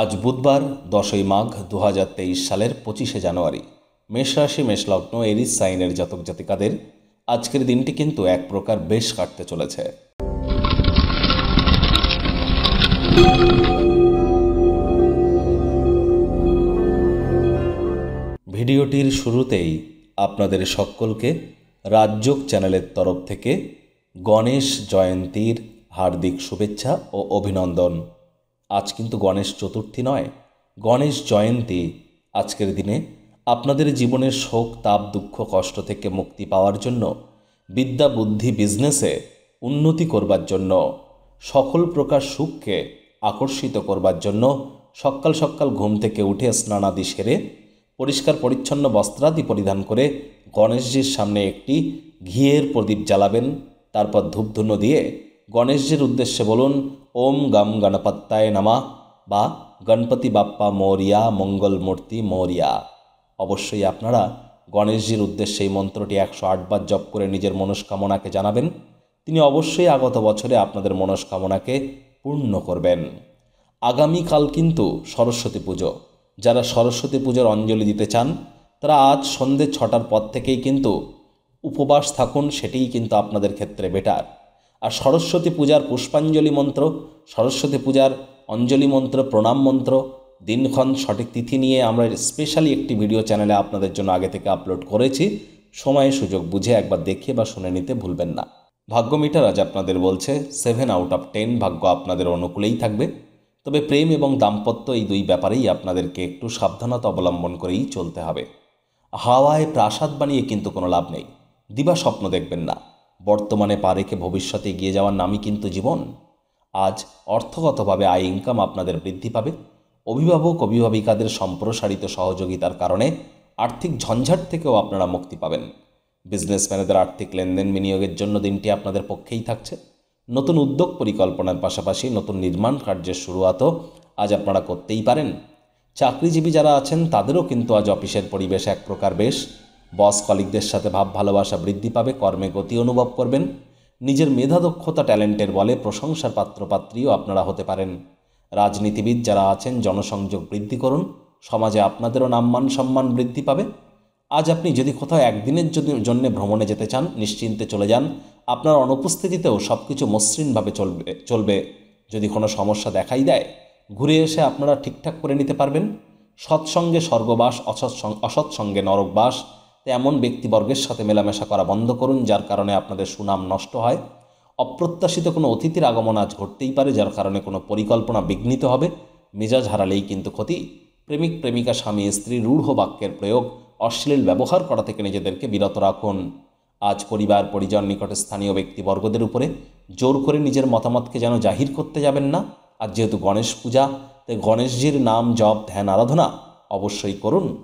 আজ বুধবার দশই মাঘ দু সালের পঁচিশে জানুয়ারি রাশি মেষলগ্ন এরিস সাইনের জাতক জাতিকাদের আজকের দিনটি কিন্তু এক প্রকার বেশ কাটতে চলেছে ভিডিওটির শুরুতেই আপনাদের সকলকে রাজযোগ চ্যানেলের তরফ থেকে গণেশ জয়ন্তীর হার্দিক শুভেচ্ছা ও অভিনন্দন আজ কিন্তু গণেশ চতুর্থী নয় গণেশ জয়ন্তী আজকের দিনে আপনাদের জীবনের শোক তাপ দুঃখ কষ্ট থেকে মুক্তি পাওয়ার জন্য বিদ্যা বুদ্ধি বিজনেসে উন্নতি করবার জন্য সকল প্রকার সুখকে আকর্ষিত করবার জন্য সকাল সকাল ঘুম থেকে উঠে স্নানাদি সেরে পরিষ্কার পরিচ্ছন্ন বস্ত্রাদি পরিধান করে গণেশজির সামনে একটি ঘিয়ের প্রদীপ জ্বালাবেন তারপর ধূপধুনো দিয়ে গণেশজির উদ্দেশ্যে বলুন ওম গম গণপত্তায় নামা বা গণপতি বাপ্পা মৌরিয়া মঙ্গল মূর্তি মৌরিয়া অবশ্যই আপনারা গণেশজির উদ্দেশ্যে এই মন্ত্রটি একশো আটবার জপ করে নিজের মনস্কামনাকে জানাবেন তিনি অবশ্যই আগত বছরে আপনাদের মনস্কামনাকে পূর্ণ করবেন আগামীকাল কিন্তু সরস্বতী পুজো যারা সরস্বতী পুজোর অঞ্জলি দিতে চান তারা আজ সন্ধে ছটার পর থেকেই কিন্তু উপবাস থাকুন সেটিই কিন্তু আপনাদের ক্ষেত্রে বেটার আর সরস্বতী পূজার পুষ্পাঞ্জলি মন্ত্র সরস্বতী পূজার অঞ্জলি মন্ত্র প্রণাম মন্ত্র দিনক্ষণ সঠিক তিথি নিয়ে আমরা স্পেশালি একটি ভিডিও চ্যানেলে আপনাদের জন্য আগে থেকে আপলোড করেছি সময়ে সুযোগ বুঝে একবার দেখে বা শুনে নিতে ভুলবেন না ভাগ্য মিটার আজ আপনাদের বলছে সেভেন আউট অফ টেন ভাগ্য আপনাদের অনুকূলেই থাকবে তবে প্রেম এবং দাম্পত্য এই দুই ব্যাপারেই আপনাদেরকে একটু সাবধানতা অবলম্বন করেই চলতে হবে হাওয়ায় প্রাসাদ বানিয়ে কিন্তু কোনো লাভ নেই দিবা স্বপ্ন দেখবেন না বর্তমানে পা রেখে ভবিষ্যতে এগিয়ে যাওয়ার নামই কিন্তু জীবন আজ অর্থগতভাবে আয় ইনকাম আপনাদের বৃদ্ধি পাবে অভিভাবক অভিভাবিকাদের সম্প্রসারিত সহযোগিতার কারণে আর্থিক ঝঞ্ঝাট থেকেও আপনারা মুক্তি পাবেন বিজনেসম্যানেদের আর্থিক লেনদেন বিনিয়োগের জন্য দিনটি আপনাদের পক্ষেই থাকছে নতুন উদ্যোগ পরিকল্পনার পাশাপাশি নতুন নির্মাণ কার্যের শুরুয়াতও আজ আপনারা করতেই পারেন চাকরিজীবী যারা আছেন তাদেরও কিন্তু আজ অফিসের পরিবেশ এক প্রকার বেশ বস কলিকদের সাথে ভাব ভালোবাসা বৃদ্ধি পাবে কর্মে গতি অনুভব করবেন নিজের মেধা দক্ষতা ট্যালেন্টের বলে প্রশংসার পাত্রপাত্রীও আপনারা হতে পারেন রাজনীতিবিদ যারা আছেন জনসংযোগ বৃদ্ধি করুন সমাজে আপনাদেরও নামমান সম্মান বৃদ্ধি পাবে আজ আপনি যদি কোথাও একদিনের জন্য ভ্রমণে যেতে চান নিশ্চিন্তে চলে যান আপনার অনুপস্থিতিতেও সব কিছু মসৃণভাবে চলবে চলবে যদি কোনো সমস্যা দেখাই দেয় ঘুরে এসে আপনারা ঠিকঠাক করে নিতে পারবেন সৎসঙ্গে স্বর্গবাস অসৎসঙ্গে নরকবাস তেমন এমন ব্যক্তিবর্গের সাথে মেলামেশা করা বন্ধ করুন যার কারণে আপনাদের সুনাম নষ্ট হয় অপ্রত্যাশিত কোনো অতিথির আগমন আজ ঘটতেই পারে যার কারণে কোনো পরিকল্পনা বিঘ্নিত হবে মেজাজ হারালেই কিন্তু ক্ষতি প্রেমিক প্রেমিকা স্বামী স্ত্রী রূঢ় বাক্যের প্রয়োগ অশ্লীল ব্যবহার করা থেকে নিজেদেরকে বিরত রাখুন আজ পরিবার পরিজন নিকটে স্থানীয় ব্যক্তিবর্গদের উপরে জোর করে নিজের মতামতকে যেন জাহির করতে যাবেন না আর যেহেতু গণেশ পূজা তাই গণেশজির নাম জপ ধ্যান আরাধনা অবশ্যই করুন